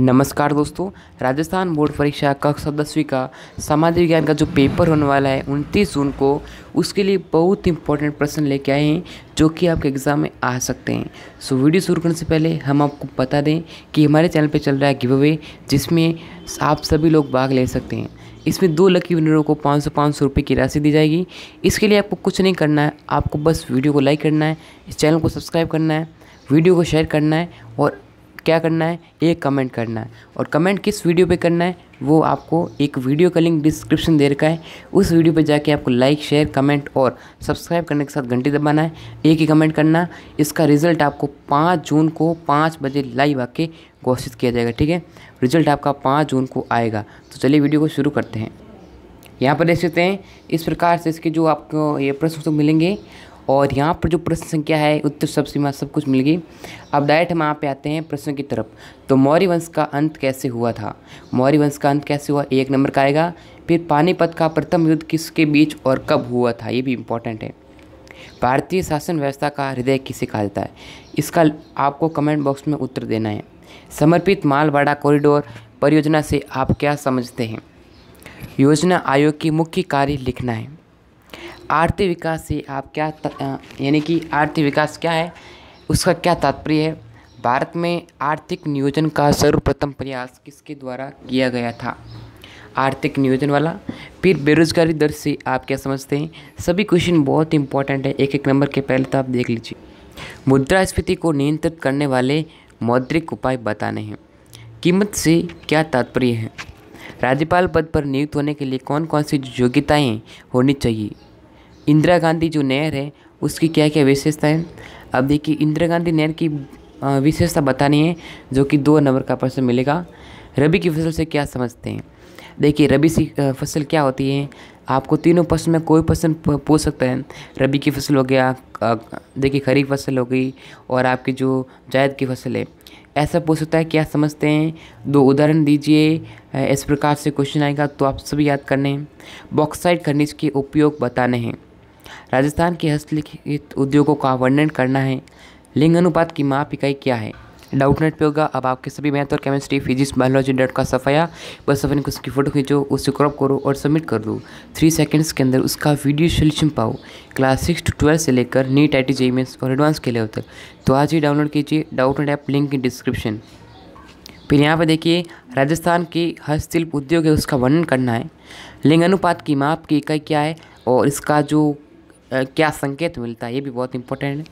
नमस्कार दोस्तों राजस्थान बोर्ड परीक्षा कक्षा दसवीं का सामाजिक विज्ञान का जो पेपर होने वाला है उनतीस जून को उसके लिए बहुत इंपॉर्टेंट प्रश्न लेके आए हैं जो कि आपके एग्ज़ाम में आ सकते हैं सो वीडियो शुरू करने से पहले हम आपको बता दें कि हमारे चैनल पे चल रहा है गिव अवे जिसमें आप सभी लोग भाग ले सकते हैं इसमें दो लकी विनरों को पाँच सौ पाँच सौ रुपये की राशि दी जाएगी इसके लिए आपको कुछ नहीं करना है आपको बस वीडियो को लाइक करना है इस चैनल को सब्सक्राइब करना है वीडियो को शेयर करना है और क्या करना है एक कमेंट करना है और कमेंट किस वीडियो पे करना है वो आपको एक वीडियो का लिंक डिस्क्रिप्शन दे रखा है उस वीडियो पे जाके आपको लाइक शेयर कमेंट और सब्सक्राइब करने के साथ घंटी दबाना है एक ही कमेंट करना इसका रिज़ल्ट आपको पाँच जून को पाँच बजे लाइव आके घोषित किया जाएगा ठीक है रिज़ल्ट आपका पाँच जून को आएगा तो चलिए वीडियो को शुरू करते हैं यहाँ पर देख सकते हैं इस प्रकार से इसके जो आपको ये प्रश्न मिलेंगे और यहाँ पर जो प्रश्न संख्या है उत्तर सब सीमा सब कुछ मिल गई अब डायरेक्ट हम यहाँ पे आते हैं प्रश्न की तरफ तो मौर्य वंश का अंत कैसे हुआ था मौर्य वंश का अंत कैसे हुआ एक नंबर का आएगा फिर पानीपत का प्रथम युद्ध किसके बीच और कब हुआ था ये भी इम्पोर्टेंट है भारतीय शासन व्यवस्था का हृदय किसे कहा जाता है इसका आपको कमेंट बॉक्स में उत्तर देना है समर्पित मालवाड़ा कॉरिडोर परियोजना से आप क्या समझते हैं योजना आयोग की मुख्य कार्य लिखना है आर्थिक विकास से आप क्या यानी कि आर्थिक विकास क्या है उसका क्या तात्पर्य है भारत में आर्थिक नियोजन का सर्वप्रथम प्रयास किसके द्वारा किया गया था आर्थिक नियोजन वाला फिर बेरोजगारी दर से आप क्या समझते हैं सभी क्वेश्चन बहुत इंपॉर्टेंट है एक एक नंबर के पहले तो आप देख लीजिए मुद्रास्फीति को नियंत्रित करने वाले मौद्रिक उपाय बताने हैं कीमत से क्या तात्पर्य है राज्यपाल पद पर नियुक्त होने के लिए कौन कौन सी योग्यताएँ होनी चाहिए इंदिरा गांधी जो नहर है उसकी क्या क्या विशेषता है अब देखिए इंदिरा गांधी नहर की विशेषता बतानी है जो कि दो नंबर का प्रश्न मिलेगा रबी की फसल से क्या समझते हैं देखिए रबी सी फसल क्या होती है आपको तीनों प्रश्न में कोई प्रश्न पूछ सकता है रबी की फसल हो गया देखिए खरीफ फसल हो गई और आपकी जो जायद की फसल है ऐसा पूछ सकता है क्या समझते हैं दो उदाहरण दीजिए इस प्रकार से क्वेश्चन आएगा तो आप सभी याद करने हैं बॉक्साइड खनिज के उपयोग बताने हैं राजस्थान के हस्तलिखित उद्योगों का वर्णन करना है लिंग अनुपात की माप इकाई क्या है डाउट नेट पे होगा अब आपके सभी मैथ और केमिस्ट्री फिजिक्स बायोलॉजी डॉट का सफाया बस अपने को उसकी फ़ोटो खींचो उसे क्रॉप करो और सबमिट कर दो थ्री सेकंड्स के अंदर उसका वीडियो सोल्यूशन पाओ क्लास सिक्स टू ट्वेल्थ से लेकर नीट आई टी जेमेंस और एडवांस के लेवल तक तो आज ही डाउनलोड कीजिए Doubtnut app link in description फिर यहाँ पर देखिए राजस्थान की हस्तशिल्प उद्योग है उसका वर्णन करना है लिंग अनुपात की माप की इकाई क्या है और इसका जो क्या संकेत मिलता है ये भी बहुत इंपॉर्टेंट है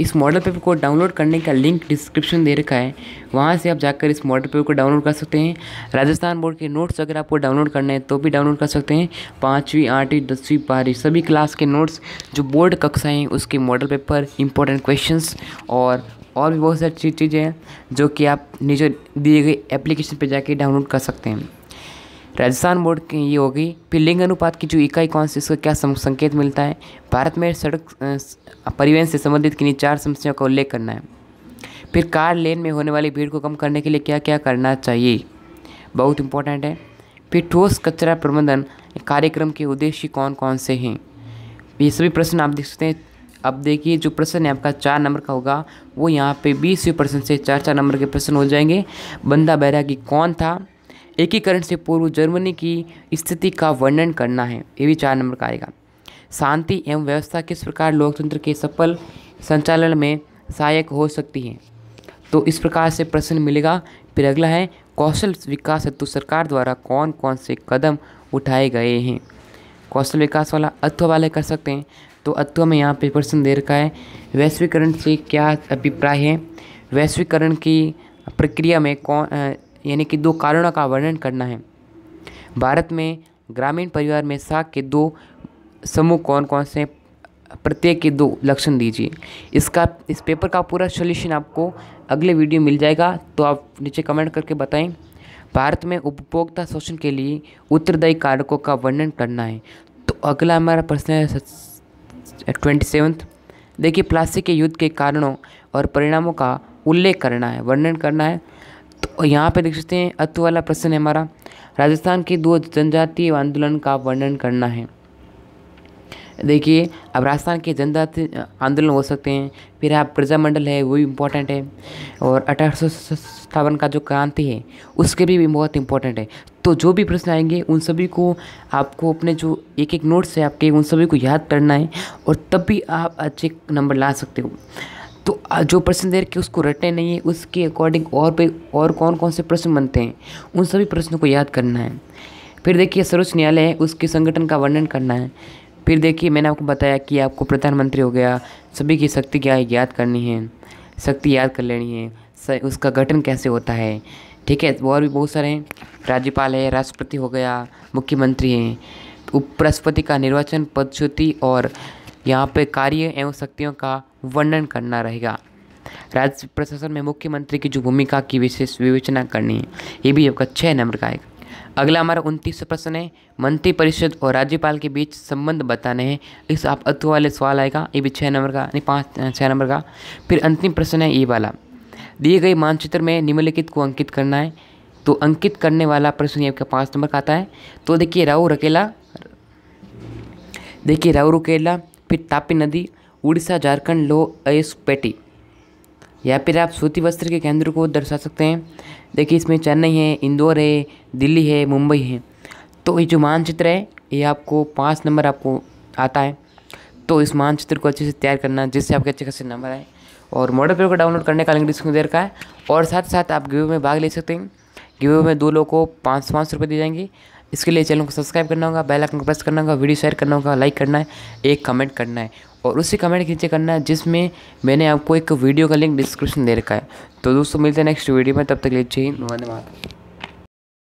इस मॉडल पेपर को डाउनलोड करने का लिंक डिस्क्रिप्शन दे रखा है वहाँ से आप जाकर इस मॉडल पेपर को डाउनलोड कर सकते हैं राजस्थान बोर्ड के नोट्स अगर आपको डाउनलोड करने हैं तो भी डाउनलोड कर सकते हैं पाँचवीं आठवीं दसवीं बारहवीं सभी क्लास के नोट्स जो बोर्ड कक्षाएँ हैं उसके मॉडल पेपर इंपॉर्टेंट क्वेश्चन और और भी बहुत सारी चीज़ें हैं जो कि आप नीचे दिए गए एप्लीकेशन पर जाके डाउनलोड कर सकते हैं राजस्थान बोर्ड की ये होगी फिर लिंग अनुपात की जो इकाई कौन सी इसका क्या संकेत मिलता है भारत में सड़क परिवहन से संबंधित किन्हीं चार समस्याओं का उल्लेख करना है फिर कार लेन में होने वाली भीड़ को कम करने के लिए क्या क्या करना चाहिए बहुत इंपॉर्टेंट है फिर ठोस कचरा प्रबंधन कार्यक्रम के उद्देश्य कौन कौन से हैं ये सभी प्रश्न आप देख सकते हैं अब देखिए जो प्रश्न है आपका चार नंबर का होगा वो यहाँ पे बीसवें प्रश्न से चार चार नंबर के प्रश्न हो जाएंगे बंदा बैरागी कौन था एकीकरण से पूर्व जर्मनी की स्थिति का वर्णन करना है ये भी चार नंबर का आएगा शांति एवं व्यवस्था किस प्रकार लोकतंत्र के सफल संचालन में सहायक हो सकती है तो इस प्रकार से प्रश्न मिलेगा फिर अगला है कौशल विकास हेतु सरकार द्वारा कौन कौन से कदम उठाए गए हैं कौशल विकास वाला अथवा वाले कर सकते हैं तो अथवा में यहाँ पे प्रश्न दे रखा है वैश्वीकरण से क्या अभिप्राय है वैश्वीकरण की प्रक्रिया में कौन यानी कि दो कारणों का वर्णन करना है भारत में ग्रामीण परिवार में साख के दो समूह कौन कौन से प्रत्येक के दो लक्षण दीजिए इसका इस पेपर का पूरा सोल्यूशन आपको अगले वीडियो मिल जाएगा तो आप नीचे कमेंट करके बताएं भारत में उपभोक्ता शोषण के लिए उत्तरदायी कारकों का वर्णन करना है तो अगला हमारा प्रश्न है ट्वेंटी सेवन्थ देखिए प्लास्टिक के युद्ध के कारणों और परिणामों का उल्लेख करना है वर्णन करना है तो यहाँ पे देख सकते हैं अतु वाला प्रश्न है हमारा राजस्थान के दो जनजातीय आंदोलन का वर्णन करना है देखिए अब राजस्थान के जनजाति आंदोलन हो सकते हैं फिर आप प्रजामंडल है वो भी इम्पोर्टेंट है और अठारह का जो क्रांति है उसके भी, भी बहुत इम्पोर्टेंट है तो जो भी प्रश्न आएंगे उन सभी को आपको अपने जो एक एक नोट्स है आपके उन सभी को याद करना है और तब भी आप अच्छे नंबर ला सकते हो तो जो प्रश्न दे रखे उसको रटने नहीं है उसके अकॉर्डिंग और पे और कौन कौन से प्रश्न बनते हैं उन सभी प्रश्नों को याद करना है फिर देखिए सर्वोच्च न्यायालय है उसके संगठन का वर्णन करना है फिर देखिए मैंने आपको बताया कि आपको प्रधानमंत्री हो गया सभी की शक्ति क्या है याद करनी है शक्ति याद कर लेनी है उसका गठन कैसे होता है ठीक है और भी बहुत सारे हैं राज्यपाल है राष्ट्रपति हो गया मुख्यमंत्री हैं उपराष्ट्रपति का निर्वाचन पदच्युति और यहाँ पे कार्य एवं शक्तियों का वर्णन करना रहेगा राज्य प्रशासन में मुख्यमंत्री की जो भूमिका की विशेष विवेचना करनी है ये भी आपका छः नंबर का आएगा अगला हमारा उनतीस प्रश्न है मंत्रिपरिषद और राज्यपाल के बीच संबंध बताने हैं इस आप अत्व वाले सवाल आएगा ये भी छः नंबर का यानी पाँच छः नंबर का फिर अंतिम प्रश्न है ये वाला दिए गए मानचित्र में निम्नलिखित को अंकित करना है तो अंकित करने वाला प्रश्न ये आपका पाँच नंबर का आता है तो देखिए राहु रकेला देखिए राहु रकेला फिर तापी नदी उड़ीसा झारखंड लो एस पेटी या फिर आप सूती वस्त्र के केंद्र को दर्शा सकते हैं देखिए इसमें चेन्नई है इंदौर है दिल्ली है मुंबई है तो ये जो मानचित्र है ये आपको पाँच नंबर आपको आता है तो इस मानचित्र को अच्छे से तैयार करना जिससे आपके अच्छे खासे नंबर आए और मॉडल पेपर को डाउनलोड करने का लिंक डिस्क्रिप्शन देर का है और साथ साथ आप गिवे में भाग ले सकते हैं गिवे में दो लोगों को पाँच पाँच सौ रुपये दिए जाएंगे इसके लिए चैनल को सब्सक्राइब करना होगा बेल आइकन को प्रेस करना होगा वीडियो शेयर करना होगा लाइक करना है एक कमेंट करना है और उसी कमेंट नीचे करना है जिसमें मैंने आपको एक वीडियो का लिंक डिस्क्रिप्शन दे रखा है तो दोस्तों मिलते हैं नेक्स्ट वीडियो में तब तक लीजिए धन्यवाद